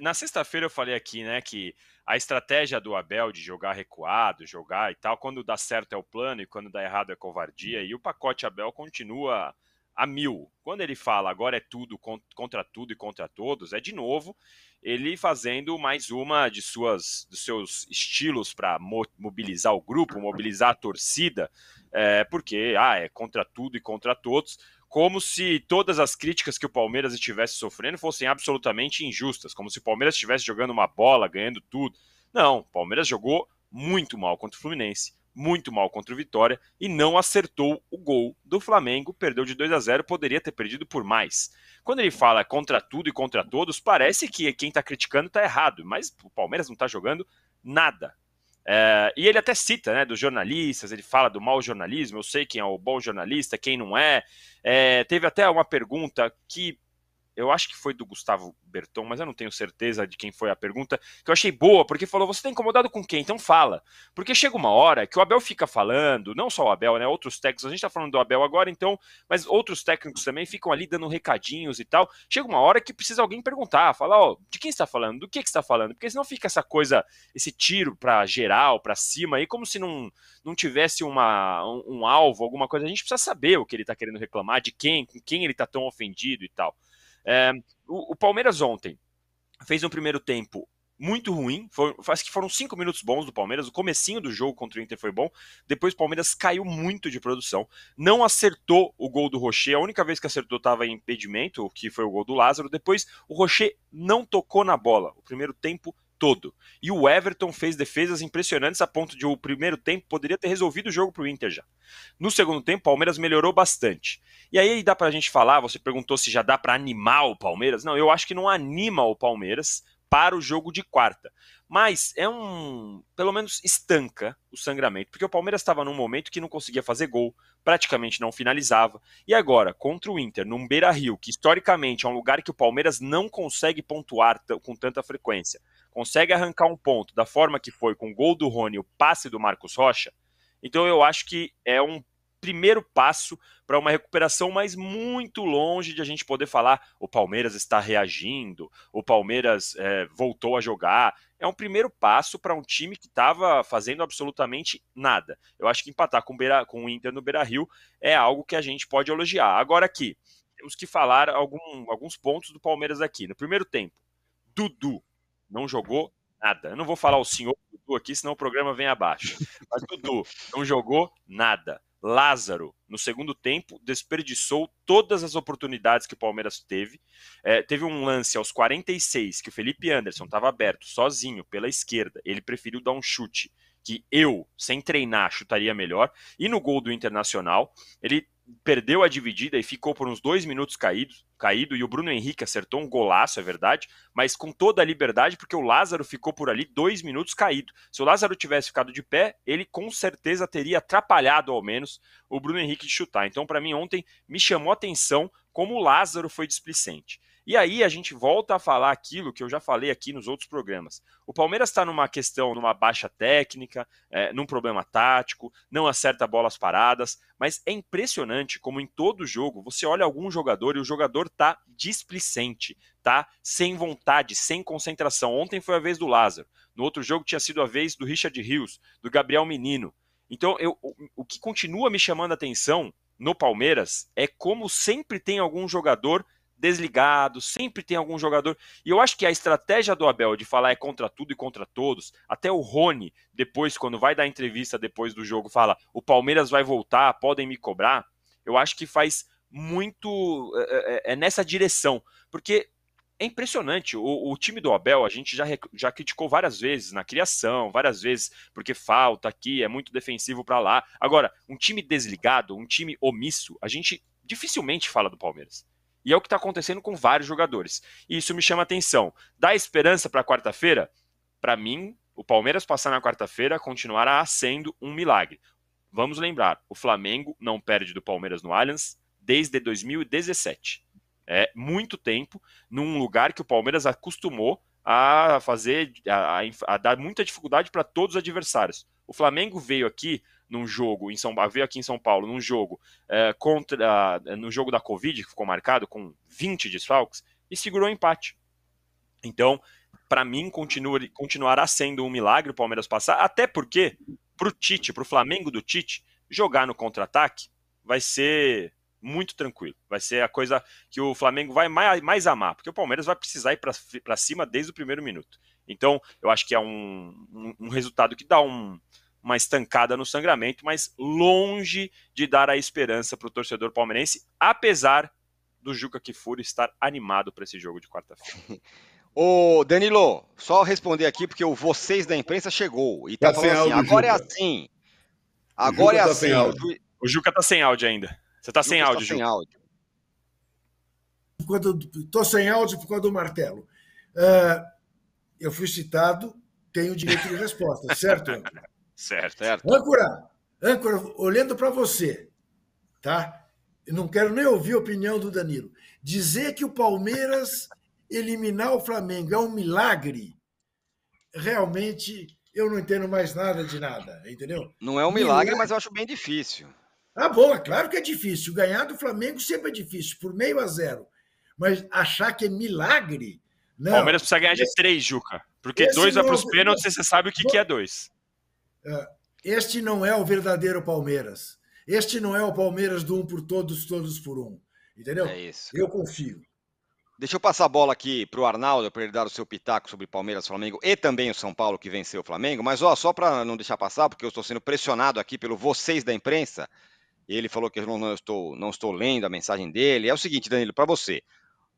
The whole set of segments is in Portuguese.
Na sexta-feira eu falei aqui, né, que a estratégia do Abel de jogar recuado, jogar e tal, quando dá certo é o plano e quando dá errado é covardia, uhum. e o pacote Abel continua a mil. Quando ele fala agora é tudo contra tudo e contra todos, é de novo ele fazendo mais uma de suas dos seus estilos para mobilizar o grupo, mobilizar a torcida, é, porque ah, é contra tudo e contra todos como se todas as críticas que o Palmeiras estivesse sofrendo fossem absolutamente injustas, como se o Palmeiras estivesse jogando uma bola, ganhando tudo. Não, o Palmeiras jogou muito mal contra o Fluminense, muito mal contra o Vitória e não acertou o gol do Flamengo, perdeu de 2 a 0, poderia ter perdido por mais. Quando ele fala contra tudo e contra todos, parece que quem está criticando está errado, mas o Palmeiras não está jogando nada, é, e ele até cita, né, dos jornalistas, ele fala do mau jornalismo, eu sei quem é o bom jornalista, quem não é. é teve até uma pergunta que eu acho que foi do Gustavo Berton, mas eu não tenho certeza de quem foi a pergunta, que eu achei boa, porque falou: você está incomodado com quem? Então fala. Porque chega uma hora que o Abel fica falando, não só o Abel, né? Outros técnicos, a gente está falando do Abel agora, então, mas outros técnicos também ficam ali dando recadinhos e tal. Chega uma hora que precisa alguém perguntar, falar: ó, oh, de quem está falando? Do que, que está falando? Porque senão fica essa coisa, esse tiro para geral, para cima, aí como se não, não tivesse uma, um, um alvo, alguma coisa. A gente precisa saber o que ele está querendo reclamar, de quem, com quem ele está tão ofendido e tal. É, o, o, Palmeiras ontem fez um primeiro tempo muito ruim, foi, acho que foram cinco minutos bons do Palmeiras, o comecinho do jogo contra o Inter foi bom, depois o Palmeiras caiu muito de produção, não acertou o gol do Rocher, a única vez que acertou estava em impedimento, que foi o gol do Lázaro, depois o Rocher não tocou na bola, o primeiro tempo todo. E o Everton fez defesas impressionantes a ponto de o primeiro tempo poderia ter resolvido o jogo para o Inter já. No segundo tempo, o Palmeiras melhorou bastante. E aí dá para a gente falar, você perguntou se já dá para animar o Palmeiras. Não, eu acho que não anima o Palmeiras para o jogo de quarta mas é um. Pelo menos estanca o sangramento, porque o Palmeiras estava num momento que não conseguia fazer gol, praticamente não finalizava. E agora, contra o Inter, num Beira Rio, que historicamente é um lugar que o Palmeiras não consegue pontuar com tanta frequência, consegue arrancar um ponto da forma que foi com o gol do Rony e o passe do Marcos Rocha. Então eu acho que é um primeiro passo para uma recuperação, mas muito longe de a gente poder falar o Palmeiras está reagindo, o Palmeiras é, voltou a jogar. É um primeiro passo para um time que estava fazendo absolutamente nada. Eu acho que empatar com, Beira, com o Inter no Beira Rio é algo que a gente pode elogiar. Agora aqui, temos que falar algum, alguns pontos do Palmeiras aqui. No primeiro tempo, Dudu não jogou nada. Eu não vou falar o senhor Dudu aqui, senão o programa vem abaixo. Mas Dudu não jogou nada. Lázaro, no segundo tempo, desperdiçou todas as oportunidades que o Palmeiras teve. É, teve um lance aos 46 que o Felipe Anderson estava aberto, sozinho, pela esquerda. Ele preferiu dar um chute que eu, sem treinar, chutaria melhor. E no gol do Internacional, ele perdeu a dividida e ficou por uns dois minutos caído, caído e o Bruno Henrique acertou um golaço, é verdade, mas com toda a liberdade, porque o Lázaro ficou por ali dois minutos caído. Se o Lázaro tivesse ficado de pé, ele com certeza teria atrapalhado ao menos o Bruno Henrique de chutar. Então, para mim, ontem me chamou atenção como o Lázaro foi displicente. E aí a gente volta a falar aquilo que eu já falei aqui nos outros programas. O Palmeiras está numa questão, numa baixa técnica, é, num problema tático, não acerta bolas paradas, mas é impressionante como em todo jogo você olha algum jogador e o jogador tá displicente, tá sem vontade, sem concentração. Ontem foi a vez do Lázaro, no outro jogo tinha sido a vez do Richard Rios, do Gabriel Menino. Então, eu, o, o que continua me chamando a atenção no Palmeiras é como sempre tem algum jogador desligado, sempre tem algum jogador. E eu acho que a estratégia do Abel de falar é contra tudo e contra todos, até o Rony, depois, quando vai dar entrevista depois do jogo, fala: o Palmeiras vai voltar, podem me cobrar. Eu acho que faz muito. É, é nessa direção. Porque é impressionante. O, o, time do Abel, a gente já, já criticou várias vezes na criação, várias vezes, porque falta aqui, é muito defensivo para lá. Agora, um time desligado, um time omisso, a gente dificilmente fala do Palmeiras. E é o que está acontecendo com vários jogadores. E isso me chama atenção. Dá esperança para quarta-feira? Para mim, o Palmeiras passar na quarta-feira continuará sendo um milagre. Vamos lembrar, o Flamengo não perde do Palmeiras no Allianz desde 2017. É muito tempo num lugar que o Palmeiras acostumou a fazer, a, a, a dar muita dificuldade para todos os adversários. O Flamengo veio aqui num jogo em São Paulo, veio aqui em São Paulo num jogo é, contra eh, no jogo da Covid que ficou marcado com 20 desfalques e segurou o empate. Então, para mim continua, continuará sendo um milagre o Palmeiras passar, até porque para o Tite, para o Flamengo do Tite jogar no contra-ataque vai ser muito tranquilo. Vai ser a coisa que o Flamengo vai mais, mais amar, porque o Palmeiras vai precisar ir para cima desde o primeiro minuto. Então, eu acho que é um, um, um resultado que dá um, uma estancada no sangramento, mas longe de dar a esperança para o torcedor palmeirense, apesar do Juca Kifuri estar animado para esse jogo de quarta-feira. Ô, Danilo, só responder aqui, porque o vocês da imprensa chegou e tá, tá falando assim, áudio, agora é Juca. é assim. Agora é tá assim. O Juca tá sem áudio ainda. Você tá sem tá áudio, tá Juca. Sem áudio. Quando, tô sem áudio por causa do martelo. Uh, eu fui citado, tenho direito de resposta, certo, Certo. certo. Âncora, âncora, olhando para você, tá? Eu não quero nem ouvir a opinião do Danilo. Dizer que o Palmeiras eliminar o Flamengo é um milagre, realmente eu não entendo mais nada de nada, entendeu? Não é um milagre, milagre. mas eu acho bem difícil. Ah, bom, é claro que é difícil. Ganhar do Flamengo sempre é difícil, por meio a zero. Mas achar que é milagre. Não. Né? Palmeiras precisa ganhar de três, Juca. Porque Esse dois vai para os é pênaltis você sabe o que, que é dois. É, este não é o verdadeiro Palmeiras. Este não é o Palmeiras do um por todos, todos por um. Entendeu? É isso. Eu confio. Deixa eu passar a bola aqui para o Arnaldo para ele dar o seu pitaco sobre Palmeiras, Flamengo e também o São Paulo que venceu o Flamengo. Mas ó, só para não deixar passar, porque eu estou sendo pressionado aqui pelo vocês da imprensa. Ele falou que eu não, não estou, não estou lendo a mensagem dele. É o seguinte, Danilo, para você.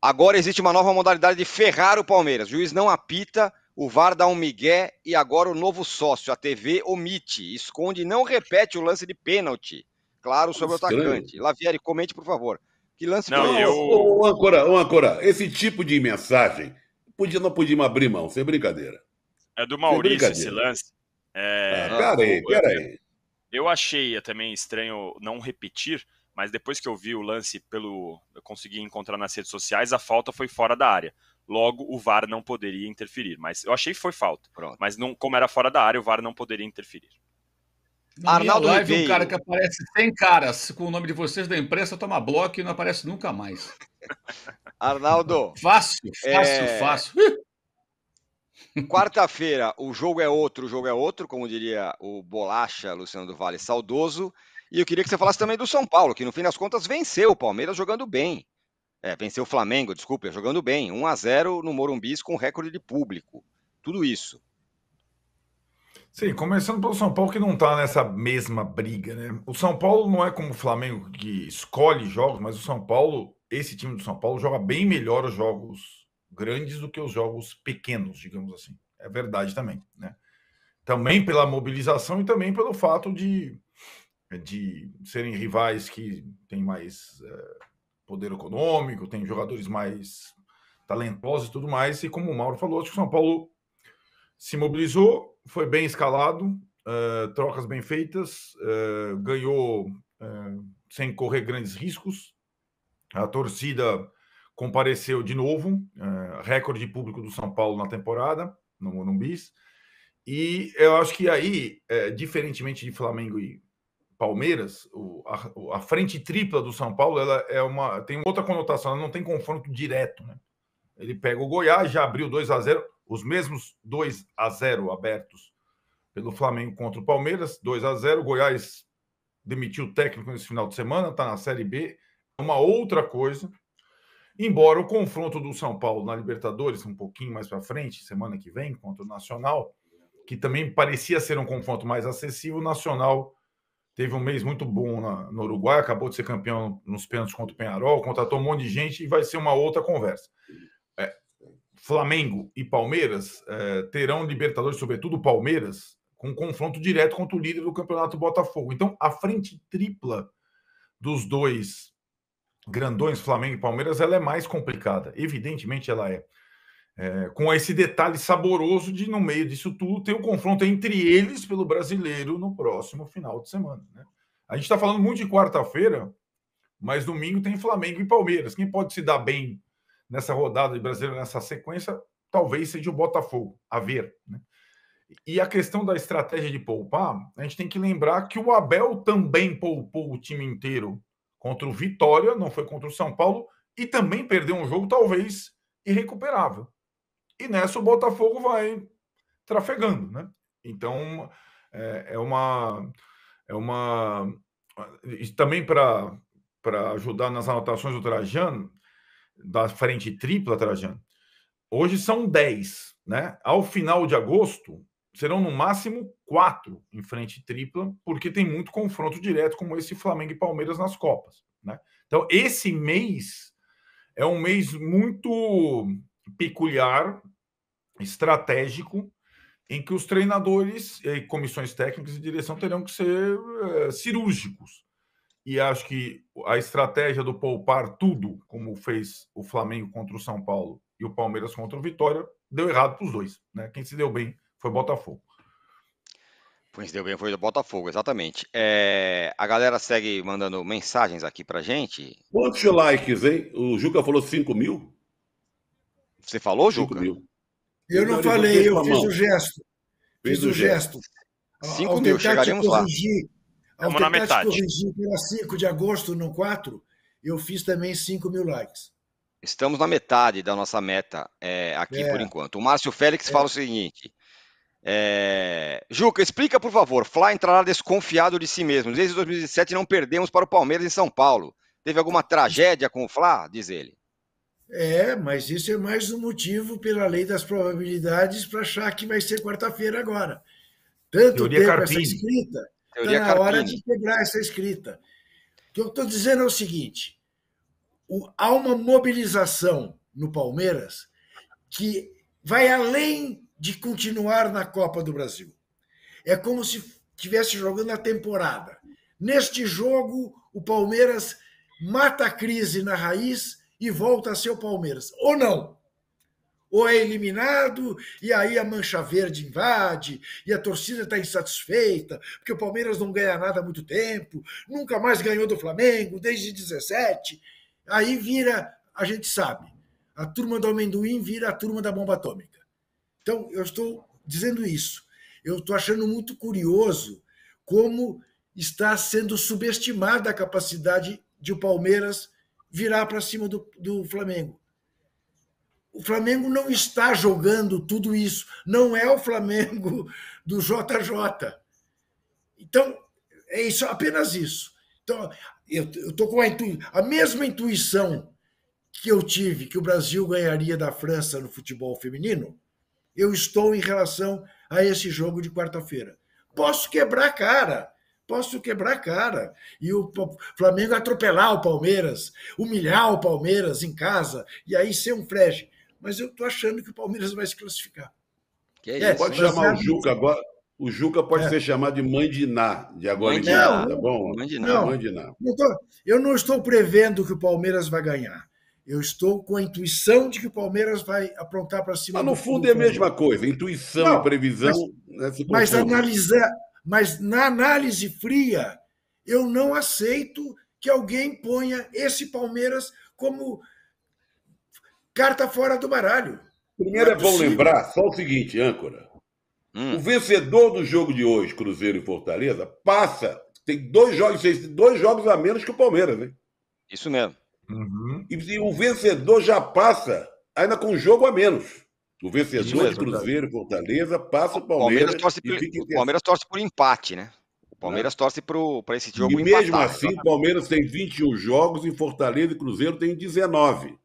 Agora existe uma nova modalidade de ferrar o Palmeiras. O juiz não apita o VAR dá um migué e agora o novo sócio, a TV, omite, esconde e não repete o lance de pênalti. Claro, sobre Estranho. o atacante. Lavieri, comente, por favor. Que lance não, foi eu... Ô, Ancora, âncora, ô, esse tipo de mensagem podia, não podíamos abrir mão, sem brincadeira. É do Maurício esse lance. É... Ah, peraí, peraí. Eu achei também estranho não repetir, mas depois que eu vi o lance pelo. Eu consegui encontrar nas redes sociais, a falta foi fora da área. Logo, o VAR não poderia interferir. Mas eu achei que foi falta. Pronto. Mas não, como era fora da área, o VAR não poderia interferir. Na Arnaldo live, Ribeiro. um cara que aparece sem caras com o nome de vocês da imprensa toma bloco e não aparece nunca mais. Arnaldo. Fácil, fácil, é... fácil. Quarta-feira, o jogo é outro, o jogo é outro, como diria o Bolacha, Luciano do Vale, saudoso. E eu queria que você falasse também do São Paulo, que no fim das contas venceu o Palmeiras jogando bem. É, venceu o Flamengo, desculpa, jogando bem. 1 a 0 no Morumbi com recorde de público. Tudo isso. Sim, começando pelo São Paulo que não está nessa mesma briga, né? O São Paulo não é como o Flamengo que escolhe jogos, mas o São Paulo, esse time do São Paulo joga bem melhor os jogos grandes do que os jogos pequenos, digamos assim. É verdade também, né? Também pela mobilização e também pelo fato de eh, de serem rivais que têm mais é, poder econômico, têm jogadores mais talentosos e tudo mais. E como o Mauro falou, acho que o São Paulo se mobilizou, foi bem escalado, é, trocas bem feitas, é, ganhou sem correr grandes riscos. A torcida compareceu de novo, recorde público do São Paulo na temporada, no Morumbis. E eu acho que aí, diferentemente de Flamengo e Palmeiras, o, a, a, frente tripla do São Paulo, ela é uma tem outra conotação, ela não tem confronto direto, né? Ele pega o Goiás, já abriu 2 a 0, os mesmos 2 a 0 abertos pelo Flamengo contra o Palmeiras, 2 a 0. O Goiás demitiu o técnico nesse final de semana, está na Série B, é uma outra coisa. Embora o confronto do São Paulo na Libertadores, um pouquinho mais para frente, semana que vem, contra o Nacional, que também parecia ser um confronto mais acessível, o Nacional teve um mês muito bom na, no Uruguai, acabou de ser campeão nos pênaltis contra o Penharol, contratou um monte de gente e vai ser uma outra conversa. É, Flamengo e Palmeiras é, terão Libertadores, sobretudo Palmeiras, com um confronto direto contra o líder do campeonato Botafogo. Então, a frente tripla dos dois grandões, Flamengo e Palmeiras, ela é mais complicada. Evidentemente, ela é. É, com esse detalhe saboroso de, no meio disso tudo, ter o um confronto entre eles pelo brasileiro no próximo final de semana. Né? A gente está falando muito de quarta-feira, mas domingo tem Flamengo e Palmeiras. Quem pode se dar bem nessa rodada de brasileiro, nessa sequência, talvez seja o Botafogo, a ver. Né? E a questão da estratégia de poupar, a gente tem que lembrar que o Abel também poupou o time inteiro contra o Vitória, não foi contra o São Paulo, e também perdeu um jogo, talvez, irrecuperável. E nessa o Botafogo vai trafegando, né? Então é, é uma é uma e também para para ajudar nas anotações do Trajano da frente tripla Trajano. Hoje são 10, né? Ao final de agosto serão no máximo quatro em frente tripla, porque tem muito confronto direto como esse Flamengo e Palmeiras nas copas, né? Então esse mês é um mês muito peculiar, estratégico, em que os treinadores, eh, comissões técnicas e direção terão que ser é, cirúrgicos. E acho que a estratégia do poupar tudo, como fez o Flamengo contra o São Paulo e o Palmeiras contra o Vitória, deu errado para os dois. Né? Quem se deu bem foi o Botafogo. Quem se deu bem foi o Botafogo, exatamente. É, a galera segue mandando mensagens aqui para gente. Quantos likes, hein? O Juca falou 5 mil? Você falou, Juca? Mil. Eu não falei, eu fiz o gesto. Fiz, o gesto. 5 mil, chegaremos corrigir, lá. Ao Estamos na metade. corrigir 5 de agosto, não 4, eu fiz também 5 mil likes. Estamos na metade da nossa meta é, aqui é. por enquanto. O Márcio Félix é. fala o seguinte. É, Juca, explica por favor. Flá entrará desconfiado de si mesmo. Desde 2017 não perdemos para o Palmeiras em São Paulo. Teve alguma tragédia com o Flá? Diz ele. É, mas isso é mais um motivo pela lei das probabilidades para achar que vai ser quarta-feira agora. Tanto Teoria tempo Carpini. essa escrita, está na hora de quebrar essa escrita. O que eu estou dizendo é o seguinte: o, há uma mobilização no Palmeiras que vai além de continuar na Copa do Brasil. É como se estivesse jogando a temporada. Neste jogo, o Palmeiras mata a crise na raiz e volta a ser o Palmeiras, ou não? Ou é eliminado e aí a mancha verde invade e a torcida está insatisfeita, porque o Palmeiras não ganha nada há muito tempo, nunca mais ganhou do Flamengo desde 17. Aí vira, a gente sabe, a turma do amendoim vira a turma da bomba atômica. Então, eu estou dizendo isso. Eu estou achando muito curioso como está sendo subestimada a capacidade de o Palmeiras virar para cima do, do Flamengo. O Flamengo não está jogando tudo isso. Não é o Flamengo do JJ. Então, é isso, apenas isso. Então, eu estou com a, a mesma intuição que eu tive que o Brasil ganharia da França no futebol feminino, eu estou em relação a esse jogo de quarta-feira. Posso quebrar a cara, Posso quebrar a cara e o Flamengo atropelar o Palmeiras, humilhar o Palmeiras em casa e aí ser um flash. Mas eu estou achando que o Palmeiras vai se classificar. Que é, pode chamar o Juca agora. O Juca pode é. ser chamado de Mandiná, de agora Mandiná. em diante, tá bom? Mandiná. Não, Mandiná. Não tô, eu não estou prevendo que o Palmeiras vai ganhar. Eu estou com a intuição de que o Palmeiras vai aprontar para cima. Mas no fundo é a mesma coisa, intuição, não, previsão. Mas, né, mas analisar, mas na análise fria, eu não aceito que alguém ponha esse Palmeiras como carta fora do baralho. Primeiro é, é bom lembrar só o seguinte, âncora. Hum. O vencedor do jogo de hoje, Cruzeiro e Fortaleza, passa. Tem dois jogos, dois jogos a menos que o Palmeiras, né? Isso mesmo. Uhum. E, e o vencedor já passa ainda com um jogo a menos. O vencedor de Cruzeiro e Fortaleza passa o Palmeiras. O Palmeiras torce, por, o Palmeiras torce por empate, né? O Palmeiras é. torce para esse jogo e mesmo assim, o Palmeiras tem 21 jogos e Fortaleza e Cruzeiro tem 19.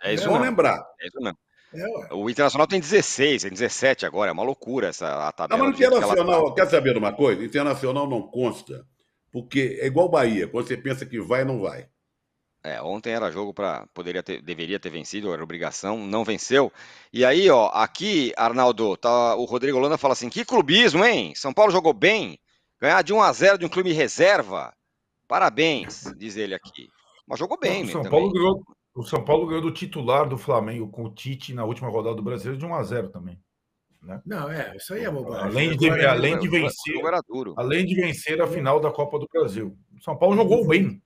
É isso é lembrar. É isso mesmo. É, o Internacional tem 16, tem 17 agora, é uma loucura essa a tabela. Não, mas o Internacional, que ela... quer saber de uma coisa? Internacional não consta, porque é igual Bahia, quando você pensa que vai, não vai. É, ontem era jogo para poderia ter, deveria ter vencido, era obrigação, não venceu. E aí, ó, aqui, Arnaldo, tá, o Rodrigo Holanda fala assim: "Que clubismo, hein? São Paulo jogou bem, ganhar de 1 a 0 de um clube reserva. Parabéns", diz ele aqui. Mas jogou bem, o né, São também. Paulo ganhou, o São Paulo ganhou do titular do Flamengo com o Tite na última rodada do Brasileiro de 1 a 0 também. Né? Não, é, isso aí é então, bobagem. Além de, além de vencer, além de vencer a final da Copa do Brasil. O São Paulo jogou uhum. bem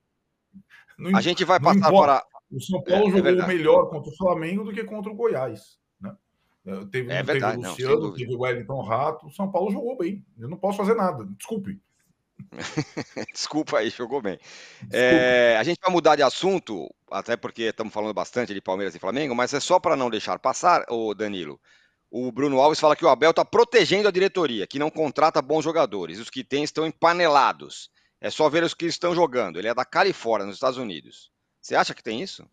a gente vai passar importa. para. O São Paulo é, é jogou é melhor contra o Flamengo do que contra o Goiás. Né? É, teve, é verdade, teve o Luciano, não, teve o Wellington Rato. O São Paulo jogou bem. Eu não posso fazer nada. Desculpe. Desculpa aí, jogou bem. É, a gente vai mudar de assunto, até porque estamos falando bastante de Palmeiras e Flamengo, mas é só para não deixar passar, o Danilo. O Bruno Alves fala que o Abel está protegendo a diretoria, que não contrata bons jogadores. Os que tem estão empanelados. É só ver os que estão jogando. Ele é da Califórnia, nos Estados Unidos. Você acha que tem isso?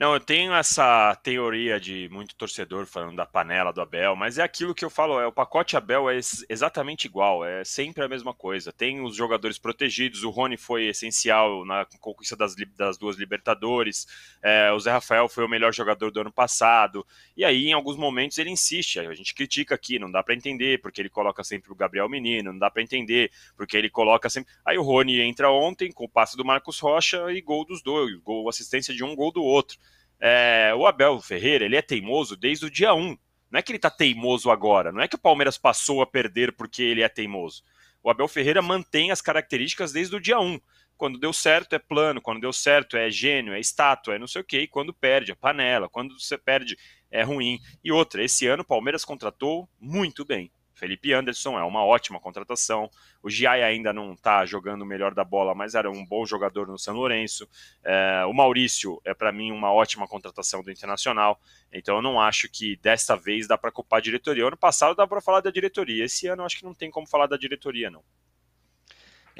Não, eu tenho essa teoria de muito torcedor falando da panela do Abel, mas é aquilo que eu falo, é o pacote Abel é exatamente igual, é sempre a mesma coisa. Tem os jogadores protegidos, o Rony foi essencial na conquista das, das duas Libertadores, é, o Zé Rafael foi o melhor jogador do ano passado, e aí em alguns momentos ele insiste, a gente critica aqui, não dá para entender porque ele coloca sempre o Gabriel Menino, não dá para entender porque ele coloca sempre... Aí o Rony entra ontem com o passe do Marcos Rocha e gol dos dois, gol assistência de um, gol do outro. É, o Abel Ferreira, ele é teimoso desde o dia 1. Não é que ele está teimoso agora, não é que o Palmeiras passou a perder porque ele é teimoso. O Abel Ferreira mantém as características desde o dia 1. Quando deu certo é plano, quando deu certo é gênio, é estátua, é não sei o quê, e quando perde é panela, quando você perde é ruim. E outra, esse ano o Palmeiras contratou muito bem. Felipe Anderson é uma ótima contratação. O Giai ainda não está jogando o melhor da bola, mas era um bom jogador no São Lourenço. É, o Maurício é, para mim, uma ótima contratação do Internacional. Então, eu não acho que desta vez dá para culpar a diretoria. Ano passado dá para falar da diretoria. Esse ano, acho que não tem como falar da diretoria, não.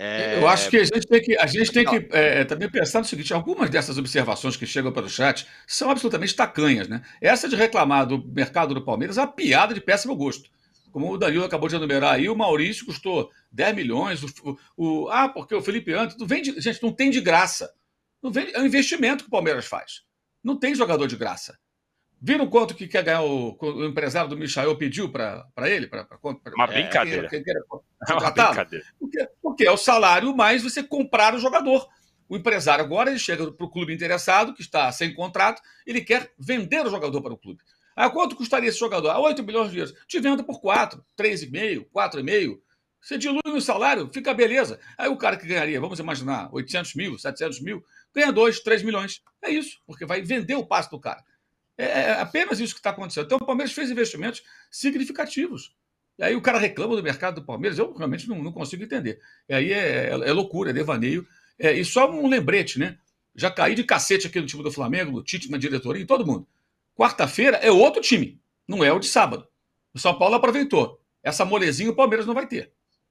É... Eu acho que a gente tem que, a gente tem que é, é, também pensar no seguinte: algumas dessas observações que chegam para o chat são absolutamente tacanhas, né? Essa de reclamar do mercado do Palmeiras é uma piada de péssimo gosto como o Danilo acabou de enumerar aí, o Maurício custou 10 milhões. O, o, ah, porque o Felipe Antes. Não vem de, gente, não tem de graça. Não vem, é um investimento que o Palmeiras faz. Não tem jogador de graça. Viram quanto que quer ganhar o, o empresário do Michael pediu para ele? Pra, pra, pra, uma é, brincadeira. É, uma brincadeira. Porque, porque é o salário mais você comprar o jogador. O empresário agora ele chega para o clube interessado, que está sem contrato, ele quer vender o jogador para o clube. Ah, quanto custaria esse jogador? Ah, 8 bilhões de euros. Te vendo por 4, 3,5, 4,5. Você dilui no salário, fica beleza. Aí o cara que ganharia, vamos imaginar, 800 mil, 700 mil, ganha 2, 3 milhões. É isso, porque vai vender o passo do cara. É, é, é apenas isso que está acontecendo. Então o Palmeiras fez investimentos significativos. E aí o cara reclama do mercado do Palmeiras, eu realmente não, não consigo entender. E aí é, é, é loucura, é devaneio. É, e só um lembrete, né? Já caí de cacete aqui no time do Flamengo, no Tite, na diretoria, em todo mundo. Quarta-feira é outro time, não é o de sábado. O São Paulo aproveitou. Essa molezinha o Palmeiras não vai ter.